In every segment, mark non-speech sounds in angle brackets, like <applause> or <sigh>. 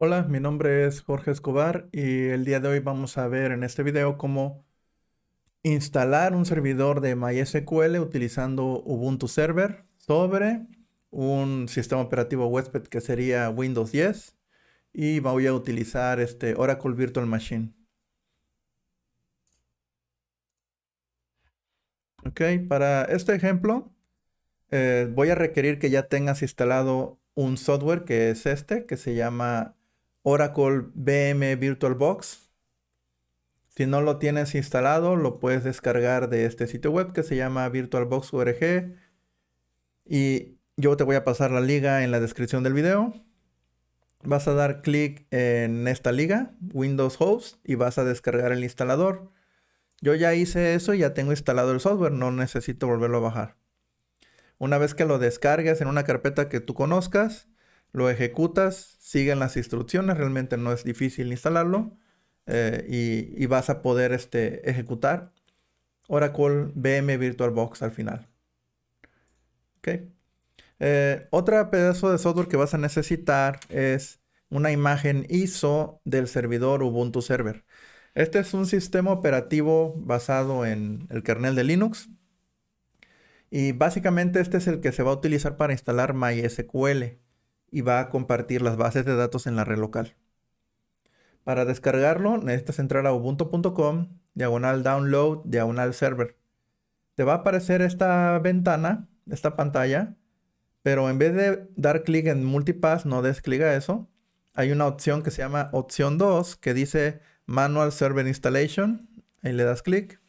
Hola, mi nombre es Jorge Escobar y el día de hoy vamos a ver en este video cómo instalar un servidor de MySQL utilizando Ubuntu Server sobre un sistema operativo huésped que sería Windows 10 y voy a utilizar este Oracle Virtual Machine. Ok, para este ejemplo eh, voy a requerir que ya tengas instalado un software que es este, que se llama Oracle VM VirtualBox. Si no lo tienes instalado, lo puedes descargar de este sitio web que se llama virtualbox.org. Y yo te voy a pasar la liga en la descripción del video. Vas a dar clic en esta liga, Windows Host, y vas a descargar el instalador. Yo ya hice eso y ya tengo instalado el software, no necesito volverlo a bajar. Una vez que lo descargues en una carpeta que tú conozcas, lo ejecutas, siguen las instrucciones, realmente no es difícil instalarlo eh, y, vas a poder este, ejecutar Oracle VM VirtualBox al final. Okay. Eh, otra pedazo de software que vas a necesitar es una imagen ISO del servidor Ubuntu Server. Este es un sistema operativo basado en el kernel de Linux. Y básicamente este es el que se va a utilizar para instalar MySQL y va a compartir las bases de datos en la red local. Para descargarlo necesitas entrar a ubuntu.com, diagonal download, diagonal server. Te va a aparecer esta ventana, esta pantalla, pero en vez de dar clic en multipass, no des clic a eso. Hay una opción que se llama opción 2 que dice manual server installation. Ahí le das clic.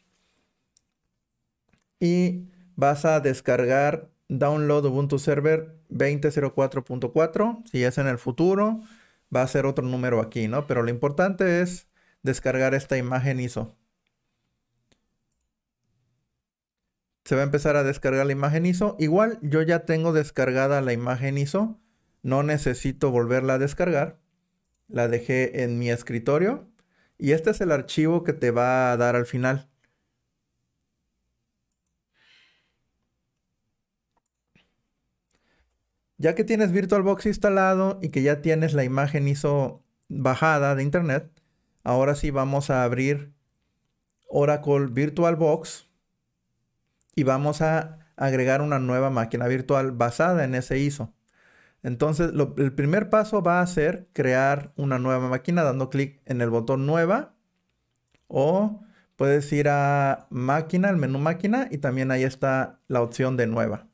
Y vas a descargar download Ubuntu server 2004.4. Si es en el futuro, va a ser otro número aquí, ¿no? Pero lo importante es descargar esta imagen ISO. Se va a empezar a descargar la imagen ISO. Igual yo ya tengo descargada la imagen ISO. No necesito volverla a descargar. La dejé en mi escritorio. Y este es el archivo que te va a dar al final. ya que tienes VirtualBox instalado y que ya tienes la imagen ISO bajada de internet, ahora sí vamos a abrir Oracle VirtualBox y vamos a agregar una nueva máquina virtual basada en ese ISO. Entonces, el primer paso va a ser crear una nueva máquina dando clic en el botón nueva o puedes ir a máquina, el menú máquina y también ahí está la opción de nueva.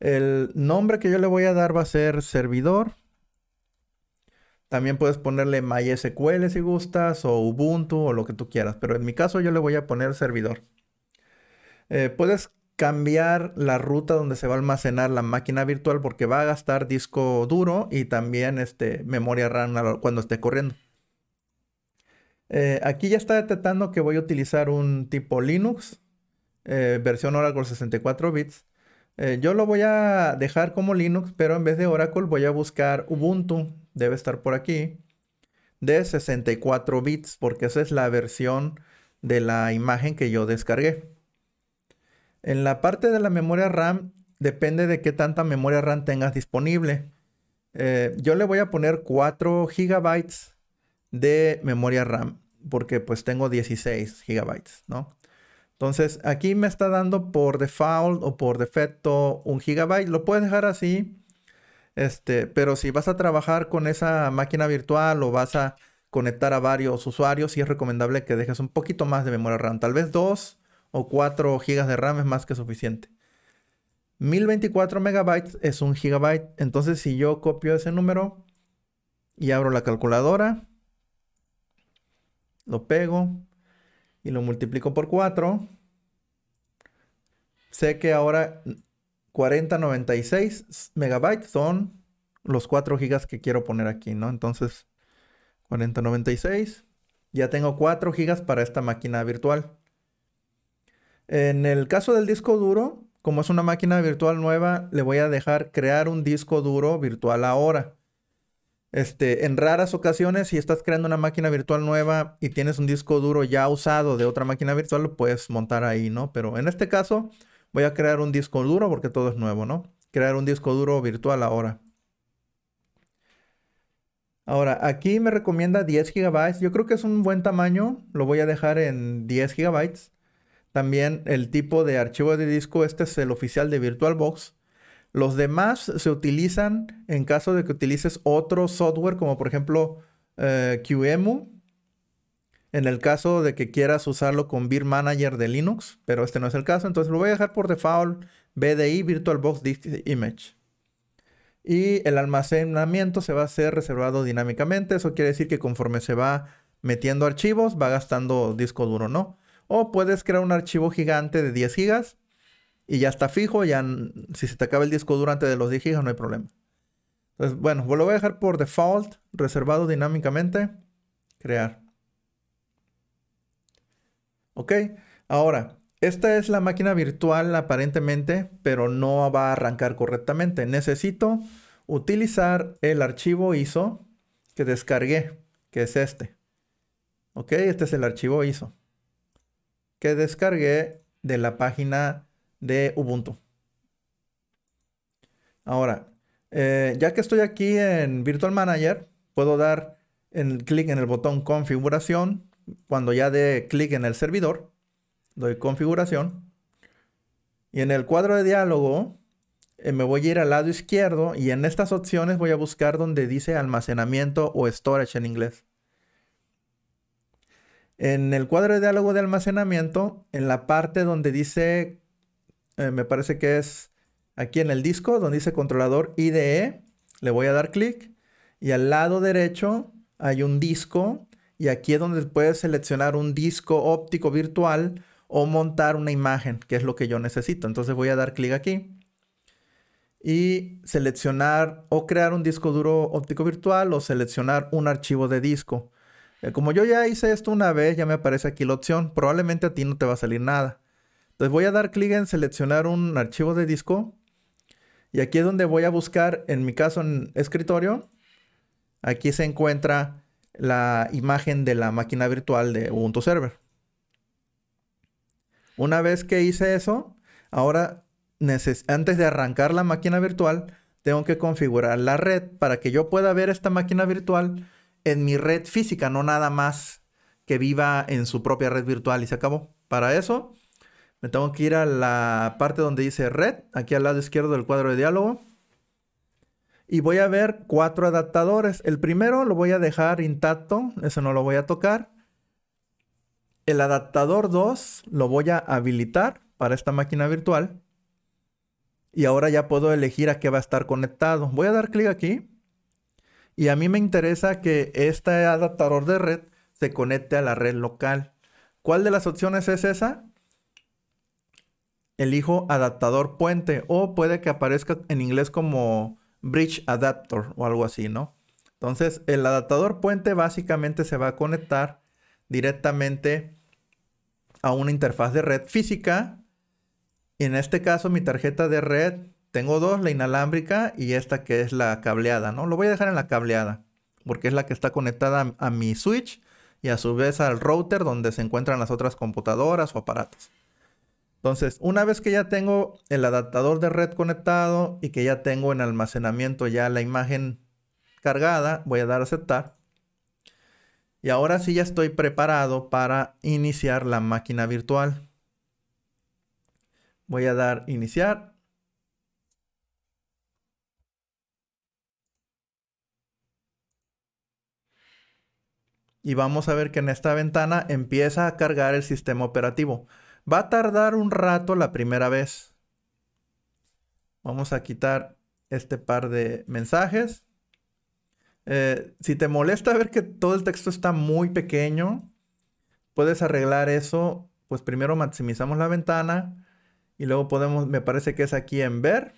El nombre que yo le voy a dar va a ser servidor. También puedes ponerle MySQL si gustas o Ubuntu o lo que tú quieras, pero en mi caso yo le voy a poner servidor. Eh, puedes cambiar la ruta donde se va a almacenar la máquina virtual porque va a gastar disco duro y también este, memoria RAM cuando esté corriendo. Eh, aquí ya está detectando que voy a utilizar un tipo Linux, versión eh, versión Oracle 64 bits. Eh, yo lo voy a dejar como Linux, pero en vez de Oracle voy a buscar Ubuntu. Debe estar por aquí. De 64 bits, porque esa es la versión de la imagen que yo descargué. En la parte de la memoria RAM, depende de qué tanta memoria RAM tengas disponible. Eh, yo le voy a poner 4 GB de memoria RAM, porque pues tengo 16 GB, ¿no? Entonces, aquí me está dando por default o por defecto un gigabyte. Lo puedes dejar así. Este, pero si vas a trabajar con esa máquina virtual o vas a conectar a varios usuarios, sí es recomendable que dejes un poquito más de memoria RAM. Tal vez 2 o 4 gigas de RAM es más que suficiente. 1024 megabytes es un gigabyte. Entonces, si yo copio ese número y abro la calculadora, lo pego y lo multiplico por 4, Sé que ahora 4096 megabytes son los 4 gigas que quiero poner aquí, ¿no? Entonces, 4096. Ya tengo 4 gigas para esta máquina virtual. En el caso del disco duro, como es una máquina virtual nueva, le voy a dejar crear un disco duro virtual ahora. Este, en raras ocasiones, si estás creando una máquina virtual nueva y tienes un disco duro ya usado de otra máquina virtual, lo puedes montar ahí, ¿no? Pero en este caso, Voy a crear un disco duro porque todo es nuevo, ¿no? Crear un disco duro virtual ahora. Ahora, aquí me recomienda 10 GB. Yo creo que es un buen tamaño. Lo voy a dejar en 10 GB. También el tipo de archivo de disco, este es el oficial de VirtualBox. Los demás se utilizan en caso de que utilices otro software, como por ejemplo eh, QEMU en el caso de que quieras usarlo con VIR Manager de Linux, pero este no es el caso, entonces lo voy a dejar por default BDI VirtualBox Disk Image. Y el almacenamiento se va a hacer reservado dinámicamente, eso quiere decir que conforme se va metiendo archivos va gastando disco duro, ¿no? O puedes crear un archivo gigante de 10 gigas y ya está fijo, ya si se te acaba el disco duro antes de los 10 GB no hay problema. Entonces, bueno, pues lo voy a dejar por default, reservado dinámicamente, crear. ¿Ok? Ahora, esta es la máquina virtual aparentemente, pero no va a arrancar correctamente. Necesito utilizar el archivo ISO que descargué, que es este. ¿Ok? Este es el archivo ISO que descargué de la página de Ubuntu. Ahora, eh, ya que estoy aquí en Virtual Manager, puedo dar clic en el botón configuración cuando ya dé clic en el servidor, doy configuración y en el cuadro de diálogo eh, me voy a ir al lado izquierdo y en estas opciones voy a buscar donde dice almacenamiento o storage en inglés. En el cuadro de diálogo de almacenamiento, en la parte donde dice, eh, me parece que es aquí en el disco, donde dice controlador IDE, le voy a dar clic y al lado derecho hay un disco y aquí es donde puedes seleccionar un disco óptico virtual o montar una imagen, que es lo que yo necesito. Entonces voy a dar clic aquí y seleccionar o crear un disco duro óptico virtual o seleccionar un archivo de disco. Eh, como yo ya hice esto una vez, ya me aparece aquí la opción. Probablemente a ti no te va a salir nada. Entonces voy a dar clic en seleccionar un archivo de disco. Y aquí es donde voy a buscar, en mi caso en escritorio, aquí se encuentra la imagen de la máquina virtual de Ubuntu Server. Una vez que hice eso, ahora antes de arrancar la máquina virtual, tengo que configurar la red para que yo pueda ver esta máquina virtual en mi red física, no nada más que viva en su propia red virtual y se acabó. Para eso, me tengo que ir a la parte donde dice red, aquí al lado izquierdo del cuadro de diálogo. Y voy a ver cuatro adaptadores. El primero lo voy a dejar intacto, eso no lo voy a tocar. El adaptador 2 lo voy a habilitar para esta máquina virtual. Y ahora ya puedo elegir a qué va a estar conectado. Voy a dar clic aquí. Y a mí me interesa que este adaptador de red se conecte a la red local. ¿Cuál de las opciones es esa? Elijo adaptador puente o puede que aparezca en inglés como bridge adapter o algo así, ¿no? Entonces, el adaptador puente básicamente se va a conectar directamente a una interfaz de red física. en este caso, mi tarjeta de red, tengo dos, la inalámbrica y esta que es la cableada, ¿no? Lo voy a dejar en la cableada, porque es la que está conectada a mi switch y a su vez al router donde se encuentran las otras computadoras o aparatos. Entonces, una vez que ya tengo el adaptador de red conectado y que ya tengo en almacenamiento ya la imagen cargada, voy a dar a aceptar. Y ahora sí ya estoy preparado para iniciar la máquina virtual. Voy a dar iniciar. Y vamos a ver que en esta ventana empieza a cargar el sistema operativo. Va a tardar un rato la primera vez. Vamos a quitar este par de mensajes. Eh, si te molesta ver que todo el texto está muy pequeño, puedes arreglar eso. Pues primero maximizamos la ventana y luego podemos, me parece que es aquí en ver.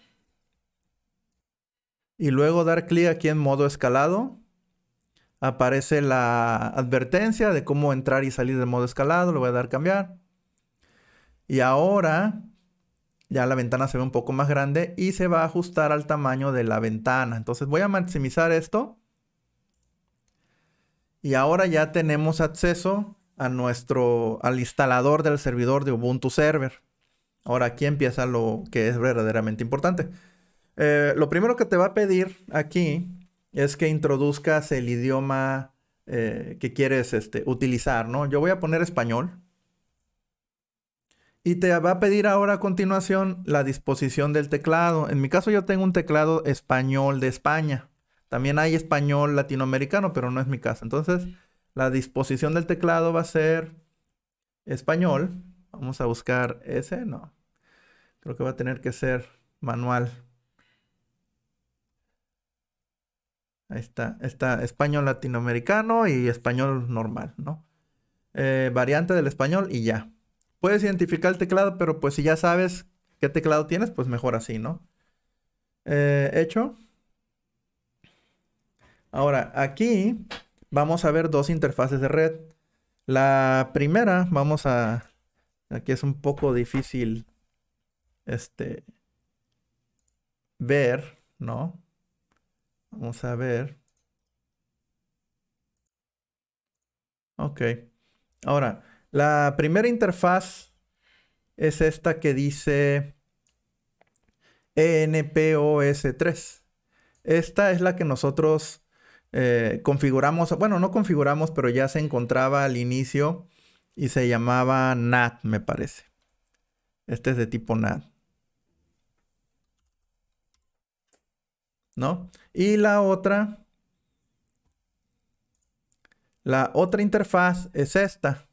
Y luego dar clic aquí en modo escalado. Aparece la advertencia de cómo entrar y salir del modo escalado. Lo voy a dar cambiar. Y ahora ya la ventana se ve un poco más grande y se va a ajustar al tamaño de la ventana. Entonces voy a maximizar esto. Y ahora ya tenemos acceso a nuestro, al instalador del servidor de Ubuntu Server. Ahora aquí empieza lo que es verdaderamente importante. Eh, lo primero que te va a pedir aquí es que introduzcas el idioma eh, que quieres este, utilizar, ¿no? Yo voy a poner español. Y te va a pedir ahora a continuación la disposición del teclado. En mi caso yo tengo un teclado español de España. También hay español latinoamericano, pero no es mi caso. Entonces, la disposición del teclado va a ser español. Vamos a buscar ese, no. Creo que va a tener que ser manual. Ahí está, está español latinoamericano y español normal, ¿no? Eh, variante del español y ya puedes identificar el teclado, pero pues si ya sabes qué teclado tienes, pues mejor así, ¿no? Eh, hecho. Ahora, aquí vamos a ver dos interfaces de red. La primera, vamos a... Aquí es un poco difícil este, ver, ¿no? Vamos a ver. Ok. Ahora, la primera interfaz es esta que dice ENPOS3. Esta es la que nosotros eh, configuramos, bueno, no configuramos, pero ya se encontraba al inicio y se llamaba NAT, me parece. Este es de tipo NAT. ¿No? Y la otra, la otra interfaz es esta.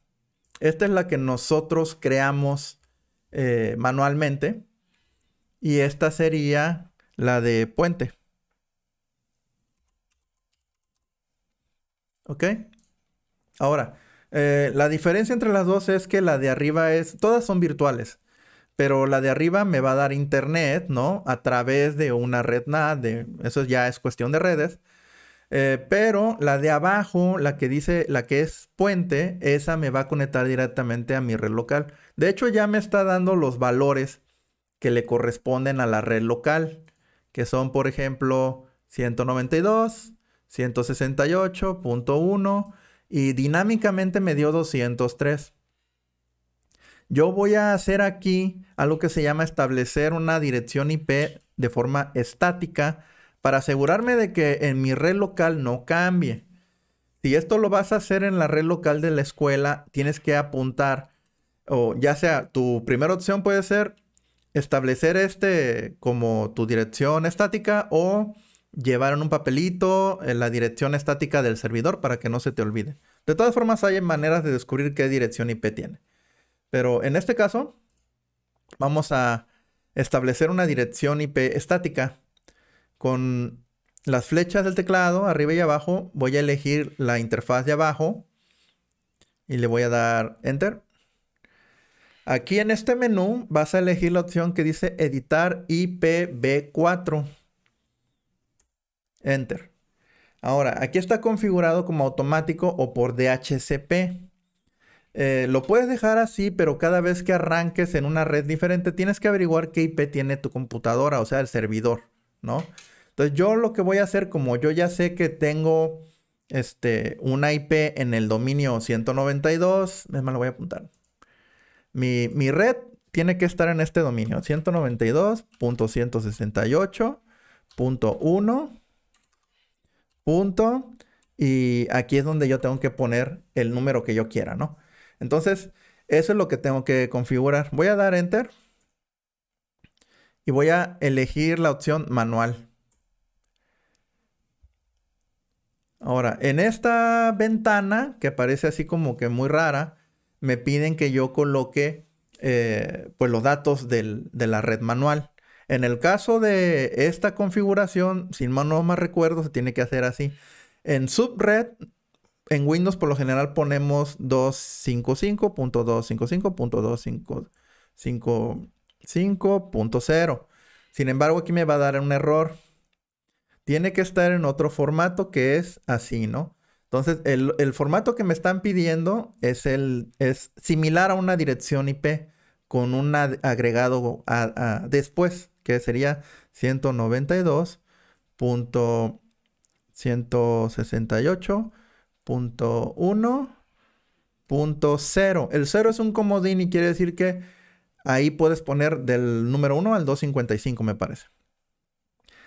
Esta es la que nosotros creamos eh, manualmente. Y esta sería la de puente. ¿Ok? Ahora, eh, la diferencia entre las dos es que la de arriba es, todas son virtuales, pero la de arriba me va a dar internet, ¿no? A través de una red nada, de, eso ya es cuestión de redes. Eh, pero la de abajo, la que dice, la que es puente, esa me va a conectar directamente a mi red local. De hecho, ya me está dando los valores que le corresponden a la red local, que son, por ejemplo, 192, 168.1 y dinámicamente me dio 203. Yo voy a hacer aquí algo que se llama establecer una dirección IP de forma estática para asegurarme de que en mi red local no cambie. Si esto lo vas a hacer en la red local de la escuela, tienes que apuntar, o ya sea, tu primera opción puede ser establecer este como tu dirección estática o llevar en un papelito en eh, la dirección estática del servidor para que no se te olvide. De todas formas, hay maneras de descubrir qué dirección IP tiene. Pero en este caso, vamos a establecer una dirección IP estática con las flechas del teclado arriba y abajo voy a elegir la interfaz de abajo y le voy a dar enter. Aquí en este menú vas a elegir la opción que dice editar IPv4. Enter. Ahora, aquí está configurado como automático o por DHCP. Eh, lo puedes dejar así, pero cada vez que arranques en una red diferente, tienes que averiguar qué IP tiene tu computadora, o sea, el servidor. ¿no? Entonces yo lo que voy a hacer, como yo ya sé que tengo este, una IP en el dominio 192, es más, lo voy a apuntar. Mi, red tiene que estar en este dominio, 192.168.1. Y aquí es donde yo tengo que poner el número que yo quiera, ¿no? Entonces, eso es lo que tengo que configurar. Voy a dar enter y voy a elegir la opción manual. Ahora, en esta ventana, que aparece así como que muy rara, me piden que yo coloque eh, pues los datos de la red manual. En el caso de esta configuración, sin más no más recuerdo, se tiene que hacer así. En subred, en Windows por lo general ponemos 255.255.255 5.0. Sin embargo, aquí me va a dar un error. Tiene que estar en otro formato que es así, ¿no? Entonces, el, formato que me están pidiendo es, el, es similar a una dirección IP con un agregado a, después, que sería 192.168.1.0. El 0 es un comodín y quiere decir que Ahí puedes poner del número 1 al 255, me parece.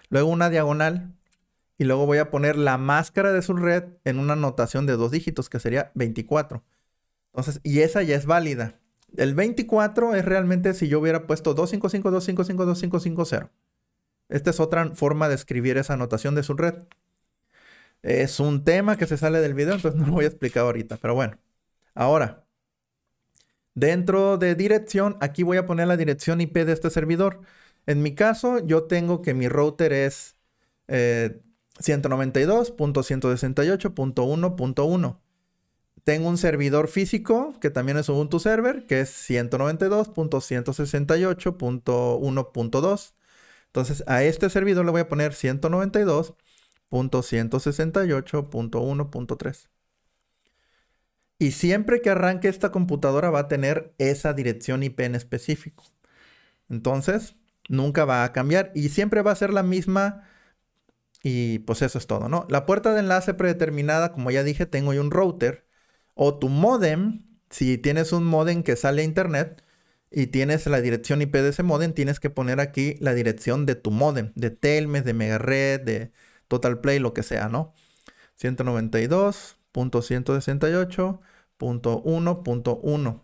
Luego una diagonal. Y luego voy a poner la máscara de su red en una anotación de dos dígitos, que sería 24. Entonces, y esa ya es válida. El 24 es realmente si yo hubiera puesto 255, 255, 2550. Esta es otra forma de escribir esa anotación de su red. Es un tema que se sale del video, entonces no lo voy a explicar ahorita, pero bueno. Ahora, Dentro de dirección, aquí voy a poner la dirección IP de este servidor. En mi caso, yo tengo que mi router es 192.168.1.1. Eh, tengo un servidor físico que también es Ubuntu Server, que es 192.168.1.2. Entonces a este servidor le voy a poner 192.168.1.3. Y siempre que arranque esta computadora va a tener esa dirección IP en específico. Entonces, nunca va a cambiar y siempre va a ser la misma. Y pues eso es todo, ¿no? La puerta de enlace predeterminada, como ya dije, tengo yo un router. O tu modem, si tienes un modem que sale a internet y tienes la dirección IP de ese modem, tienes que poner aquí la dirección de tu modem, de Telmes, de Megared, de Total Play, lo que sea, ¿no? 192. .168.1.1.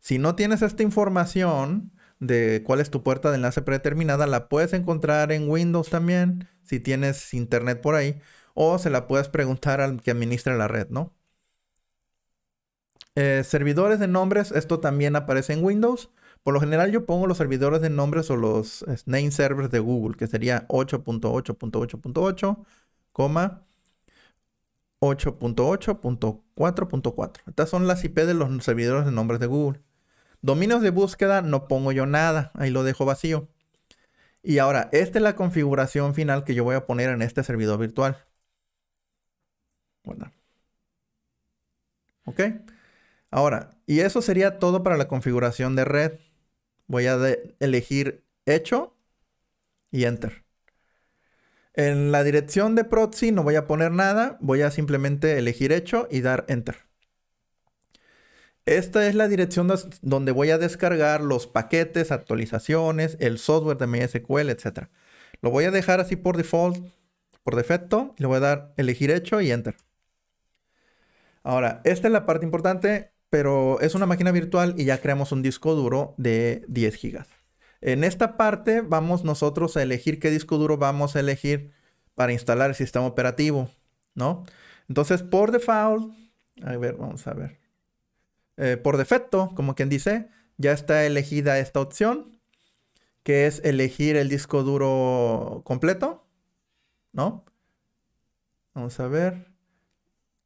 Si no tienes esta información de cuál es tu puerta de enlace predeterminada, la puedes encontrar en Windows también, si tienes internet por ahí, o se la puedes preguntar al que administra la red, ¿no? Eh, servidores de nombres, esto también aparece en Windows. Por lo general yo pongo los servidores de nombres o los name servers de Google, que sería 8.8.8.8, 8.8.4.4. Estas son las IP de los servidores de nombres de Google. Dominios de búsqueda no pongo yo nada, ahí lo dejo vacío. Y ahora, esta es la configuración final que yo voy a poner en este servidor virtual. Bueno. Ok. Ahora, y eso sería todo para la configuración de red. Voy a elegir hecho y enter. En la dirección de proxy no voy a poner nada, voy a simplemente elegir hecho y dar enter. Esta es la dirección donde voy a descargar los paquetes, actualizaciones, el software de MySQL, etc. Lo voy a dejar así por default, por defecto, le voy a dar elegir hecho y enter. Ahora, esta es la parte importante, pero es una máquina virtual y ya creamos un disco duro de 10 gigas. En esta parte vamos nosotros a elegir qué disco duro vamos a elegir para instalar el sistema operativo, ¿no? Entonces, por default, a ver, vamos a ver. Eh, por defecto, como quien dice, ya está elegida esta opción, que es elegir el disco duro completo, ¿no? Vamos a ver.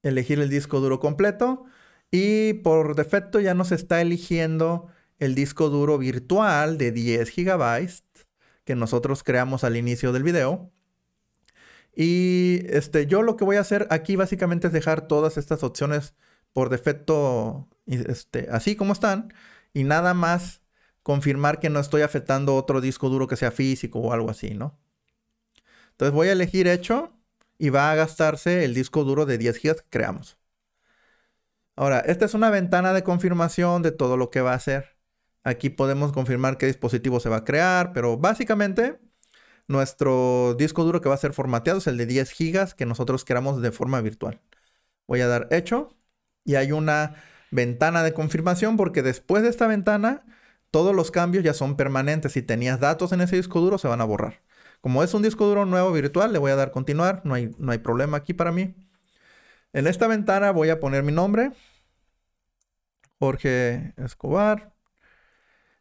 Elegir el disco duro completo. Y por defecto ya nos está eligiendo el disco duro virtual de 10 GB que nosotros creamos al inicio del video. Y este, yo lo que voy a hacer aquí básicamente es dejar todas estas opciones por defecto este, así como están y nada más confirmar que no estoy afectando otro disco duro que sea físico o algo así, ¿no? Entonces voy a elegir hecho y va a gastarse el disco duro de 10 GB que creamos. Ahora, esta es una ventana de confirmación de todo lo que va a hacer. Aquí podemos confirmar qué dispositivo se va a crear, pero básicamente nuestro disco duro que va a ser formateado es el de 10 GB que nosotros queramos de forma virtual. Voy a dar hecho y hay una ventana de confirmación porque después de esta ventana todos los cambios ya son permanentes. Si tenías datos en ese disco duro se van a borrar. Como es un disco duro nuevo virtual, le voy a dar continuar. No hay, no hay problema aquí para mí. En esta ventana voy a poner mi nombre. Jorge Escobar.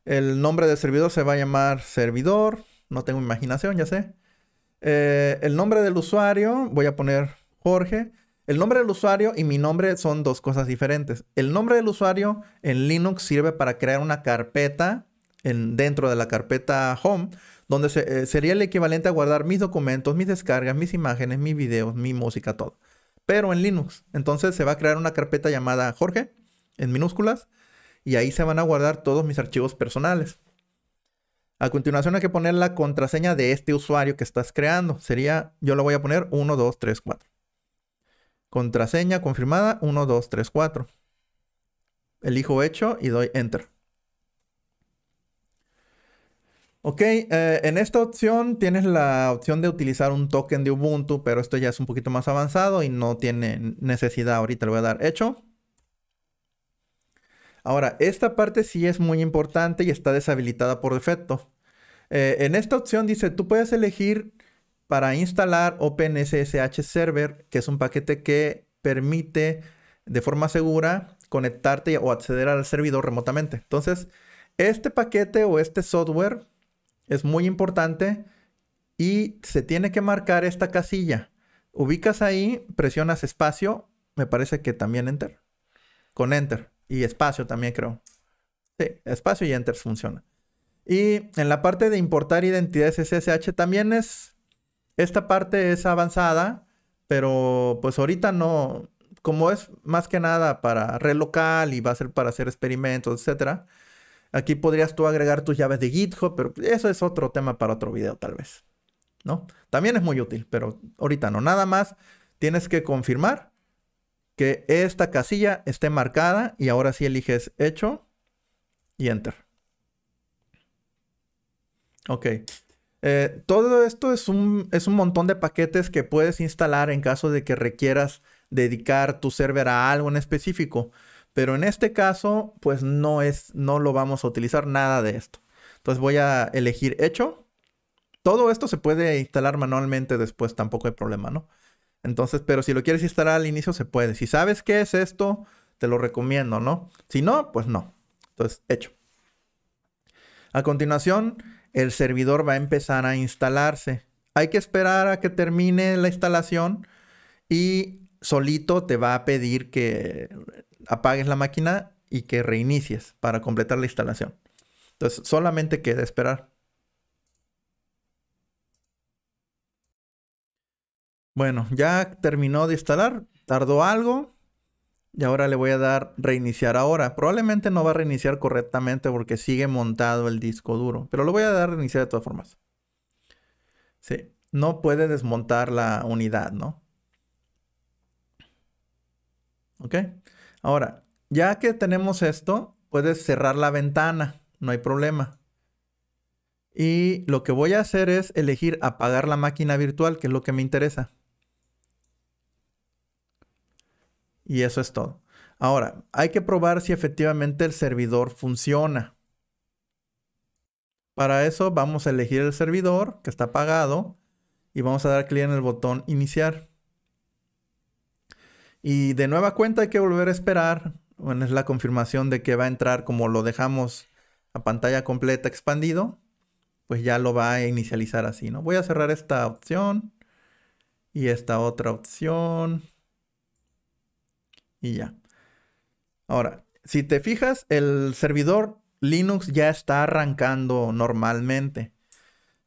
El nombre del servidor se va a llamar servidor. No tengo imaginación, ya sé. Eh, el nombre del usuario, voy a poner Jorge. El nombre del usuario y mi nombre son dos cosas diferentes. El nombre del usuario en Linux sirve para crear una carpeta dentro de la carpeta home, donde eh, sería el equivalente a guardar mis documentos, mis descargas, mis imágenes, mis videos, mi música, todo. Pero en Linux. Entonces se va a crear una carpeta llamada Jorge, en minúsculas, y ahí se van a guardar todos mis archivos personales. A continuación hay que poner la contraseña de este usuario que estás creando. Sería, yo lo voy a poner 1, 4. Contraseña confirmada 1, 4. Elijo hecho y doy enter. Ok, eh, en esta opción tienes la opción de utilizar un token de Ubuntu, pero esto ya es un poquito más avanzado y no tiene necesidad. Ahorita le voy a dar hecho. Ahora, esta parte sí es muy importante y está deshabilitada por defecto. Eh, en esta opción dice, tú puedes elegir para instalar OpenSSH Server, que es un paquete que permite de forma segura conectarte o acceder al servidor remotamente. Entonces, este paquete o este software es muy importante y se tiene que marcar esta casilla. Ubicas ahí, presionas espacio, me parece que también enter, con enter. Y espacio también creo. Sí, espacio y enter funciona. Y en la parte de importar identidades SSH también es... Esta parte es avanzada, pero pues ahorita no... Como es más que nada para red local y va a ser para hacer experimentos, etc. Aquí podrías tú agregar tus llaves de GitHub, pero eso es otro tema para otro video tal vez. ¿No? También es muy útil, pero ahorita no. Nada más tienes que confirmar que esta casilla esté marcada y ahora sí eliges hecho y enter. Ok. Eh, todo esto es un, es un montón de paquetes que puedes instalar en caso de que requieras dedicar tu server a algo en específico. Pero en este caso, pues no es, no lo vamos a utilizar nada de esto. Entonces voy a elegir hecho. Todo esto se puede instalar manualmente después, tampoco hay problema, ¿no? Entonces, pero si lo quieres instalar al inicio, se puede. Si sabes qué es esto, te lo recomiendo, ¿no? Si no, pues no. Entonces, hecho. A continuación, el servidor va a empezar a instalarse. Hay que esperar a que termine la instalación y solito te va a pedir que apagues la máquina y que reinicies para completar la instalación. Entonces, solamente queda esperar. Bueno, ya terminó de instalar, tardó algo y ahora le voy a dar reiniciar ahora. Probablemente no va a reiniciar correctamente porque sigue montado el disco duro, pero lo voy a dar reiniciar de todas formas. Sí, no puede desmontar la unidad, ¿no? ¿Ok? Ahora, ya que tenemos esto, puedes cerrar la ventana, no hay problema. Y lo que voy a hacer es elegir apagar la máquina virtual, que es lo que me interesa. Y eso es todo. Ahora, hay que probar si efectivamente el servidor funciona. Para eso vamos a elegir el servidor que está apagado. y vamos a dar clic en el botón iniciar. Y de nueva cuenta hay que volver a esperar. Bueno, es la confirmación de que va a entrar como lo dejamos a pantalla completa expandido. Pues ya lo va a inicializar así, ¿no? Voy a cerrar esta opción y esta otra opción y ya. Ahora, si te fijas, el servidor Linux ya está arrancando normalmente.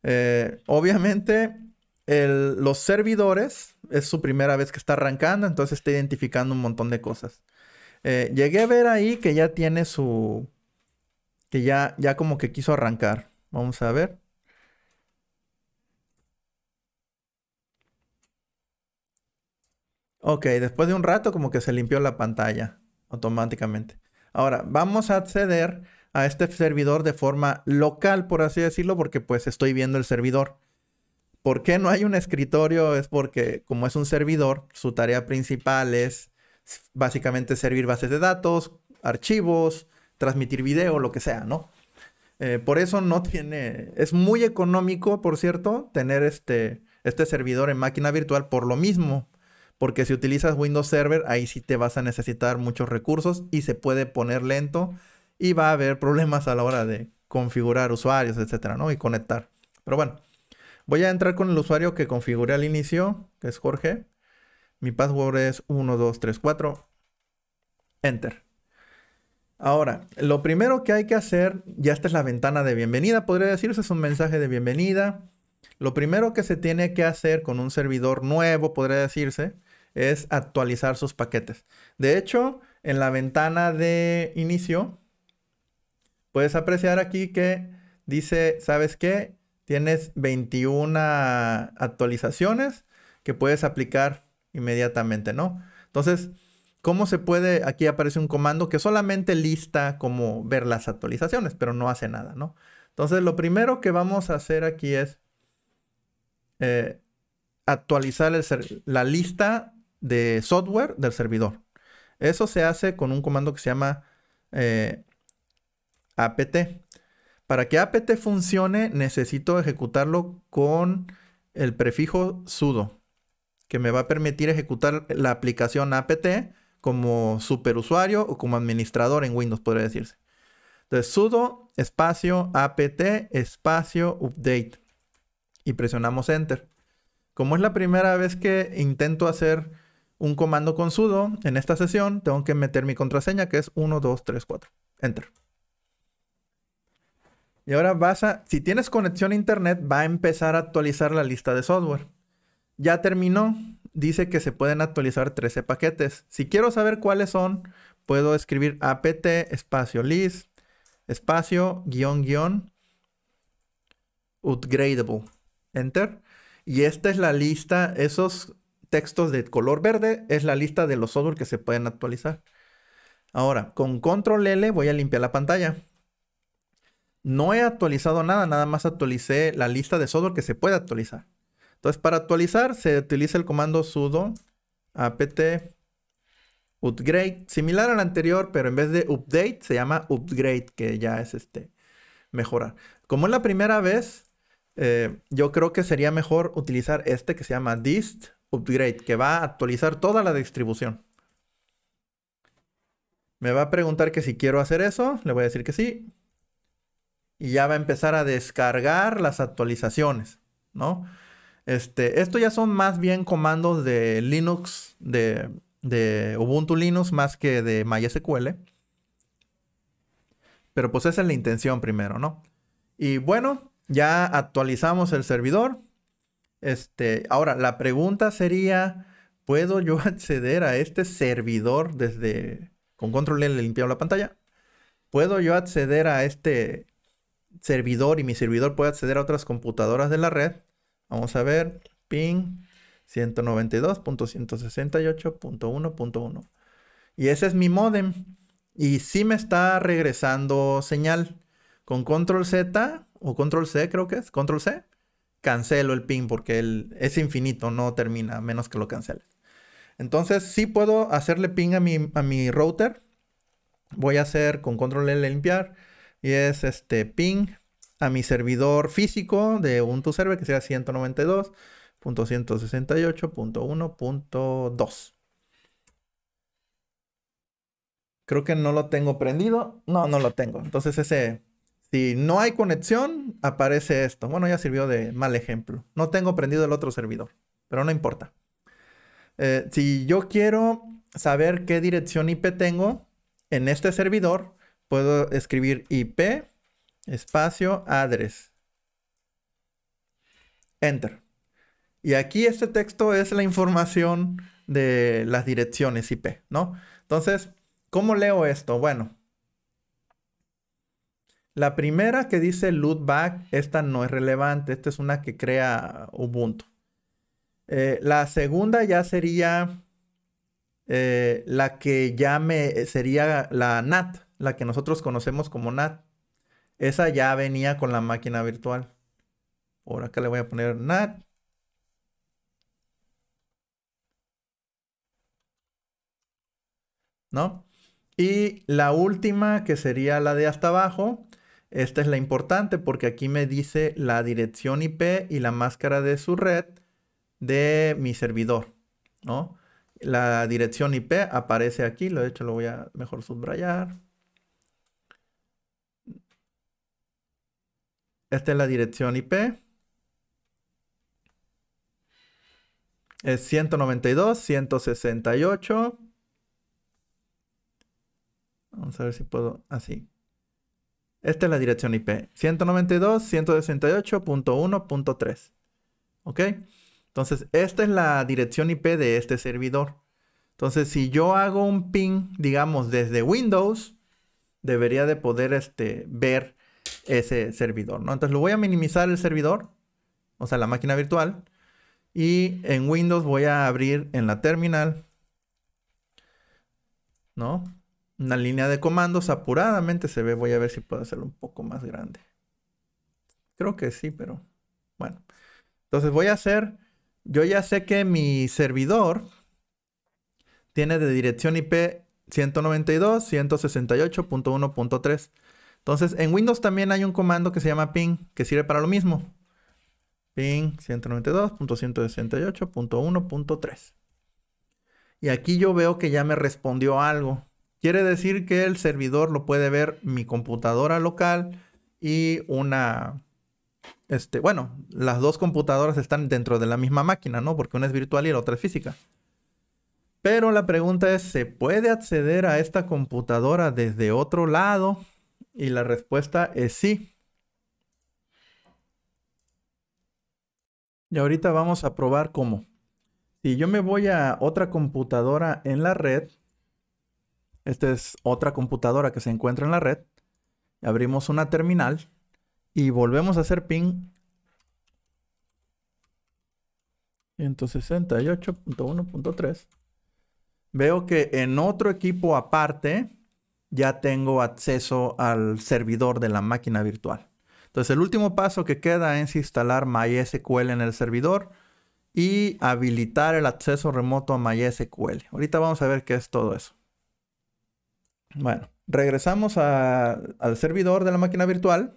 Eh, obviamente, los servidores es su primera vez que está arrancando, entonces está identificando un montón de cosas. Eh, llegué a ver ahí que ya tiene su... que ya, ya como que quiso arrancar. Vamos a ver. Ok, después de un rato como que se limpió la pantalla automáticamente. Ahora, vamos a acceder a este servidor de forma local, por así decirlo, porque pues estoy viendo el servidor. ¿Por qué no hay un escritorio? Es porque como es un servidor, su tarea principal es básicamente servir bases de datos, archivos, transmitir video, lo que sea, ¿no? Eh, por eso no tiene, es muy económico, por cierto, tener este, este servidor en máquina virtual por lo mismo, porque si utilizas Windows Server, ahí sí te vas a necesitar muchos recursos y se puede poner lento y va a haber <laughs> problemas a la hora de configurar usuarios, etcétera, ¿no? Y conectar. Pero bueno, voy a entrar con el usuario que configuré al inicio, que es Jorge. Mi password es 1234. Enter. Ahora, lo primero que hay que hacer, ya esta es la ventana de bienvenida, podría decirse, es un mensaje de bienvenida. Lo primero que se tiene que hacer con un servidor nuevo, podría decirse, es actualizar sus paquetes. De hecho, en la ventana de inicio, puedes apreciar aquí que dice, ¿sabes qué? Tienes 21 actualizaciones que puedes aplicar inmediatamente, ¿no? Entonces, ¿cómo se puede? Aquí aparece un comando que solamente lista como ver las actualizaciones, pero no hace nada, ¿no? Entonces, lo primero que vamos a hacer aquí es eh, actualizar la lista de software del servidor. Eso se hace con un comando que se llama eh, apt. Para que apt funcione, necesito ejecutarlo con el prefijo sudo, que me va a permitir ejecutar la aplicación apt como superusuario o como administrador en Windows, podría decirse. Entonces, sudo espacio apt espacio update y presionamos enter. Como es la primera vez que intento hacer un comando con sudo en esta sesión, tengo que meter mi contraseña que es 1, 2, 3, 4. Enter. Y ahora vas a, si tienes conexión a internet, va a empezar a actualizar la lista de software. Ya terminó. Dice que se pueden actualizar 13 paquetes. Si quiero saber cuáles son, puedo escribir apt espacio list espacio guión guión upgradable. Enter. Y esta es la lista, esos textos de color verde es la lista de los software que se pueden actualizar. Ahora, con control L voy a limpiar la pantalla. No he actualizado nada, nada más actualicé la lista de software que se puede actualizar. Entonces, para actualizar se utiliza el comando sudo apt upgrade, similar al anterior, pero en vez de update se llama upgrade, que ya es este mejorar. Como es la primera vez, eh, yo creo que sería mejor utilizar este que se llama dist upgrade, que va a actualizar toda la distribución. Me va a preguntar que si quiero hacer eso, le voy a decir que sí. Y ya va a empezar a descargar las actualizaciones, ¿no? Este, esto ya son más bien comandos de Linux, de, Ubuntu Linux, más que de MySQL. Pero pues esa es la intención primero, ¿no? Y bueno, ya actualizamos el servidor. Este, ahora, la pregunta sería, ¿puedo yo <laughs> acceder a este servidor desde, con control L le limpiado la pantalla? ¿Puedo yo acceder a este servidor y mi servidor puede acceder a otras computadoras de la red? Vamos a ver, ping 192.168.1.1. Y ese es mi modem. Y sí me está regresando señal. Con control Z o control C creo que es, control C cancelo el ping porque es infinito, no termina menos que lo cancele. Entonces sí puedo hacerle ping a mi, a mi router. Voy a hacer con control L limpiar. Y es este ping a mi servidor físico de Ubuntu Server que sea 192.168.1.2. Creo que no lo tengo prendido. No, no lo tengo. Entonces ese si no hay conexión, aparece esto. Bueno, ya sirvió de mal ejemplo. No tengo prendido el otro servidor, pero no importa. Eh, si yo quiero saber qué dirección IP tengo en este servidor, puedo escribir IP espacio address. Enter. Y aquí este texto es la información de las direcciones IP, ¿no? Entonces, ¿cómo leo esto? Bueno, la primera que dice loot back, esta no es relevante, esta es una que crea Ubuntu. Eh, la segunda ya sería eh, la que llame, eh, sería la NAT, la que nosotros conocemos como NAT. Esa ya venía con la máquina virtual. Por acá le voy a poner NAT. ¿No? Y la última, que sería la de hasta abajo, esta es la importante porque aquí me dice la dirección IP y la máscara de su red de mi servidor, La dirección IP aparece aquí, lo de hecho lo voy a mejor subrayar. Esta es la dirección IP. Es 192, 168. Vamos a ver si puedo así. Ah, esta es la dirección IP. 192.168.1.3. ¿Ok? Entonces, esta es la dirección IP de este servidor. Entonces, si yo hago un ping, digamos, desde Windows, debería de poder este, ver ese servidor, ¿no? Entonces, lo voy a minimizar el servidor, o sea, la máquina virtual. Y en Windows voy a abrir en la terminal, ¿no? Una línea de comandos apuradamente se ve. Voy a ver si puedo hacerlo un poco más grande. Creo que sí, pero bueno. Entonces voy a hacer... Yo ya sé que mi servidor tiene de dirección IP 192.168.1.3. Entonces, en Windows también hay un comando que se llama ping, que sirve para lo mismo. Ping 192.168.1.3. Y aquí yo veo que ya me respondió algo. Quiere decir que el servidor lo puede ver mi computadora local y una... Este, bueno, las dos computadoras están dentro de la misma máquina, ¿no? Porque una es virtual y la otra es física. Pero la pregunta es, ¿se puede acceder a esta computadora desde otro lado? Y la respuesta es sí. Y ahorita vamos a probar cómo. Si yo me voy a otra computadora en la red, esta es otra computadora que se encuentra en la red. Abrimos una terminal y volvemos a hacer ping 168.1.3. Veo que en otro equipo aparte ya tengo acceso al servidor de la máquina virtual. Entonces el último paso que queda es instalar MySQL en el servidor y habilitar el acceso remoto a MySQL. Ahorita vamos a ver qué es todo eso. Bueno, regresamos al servidor de la máquina virtual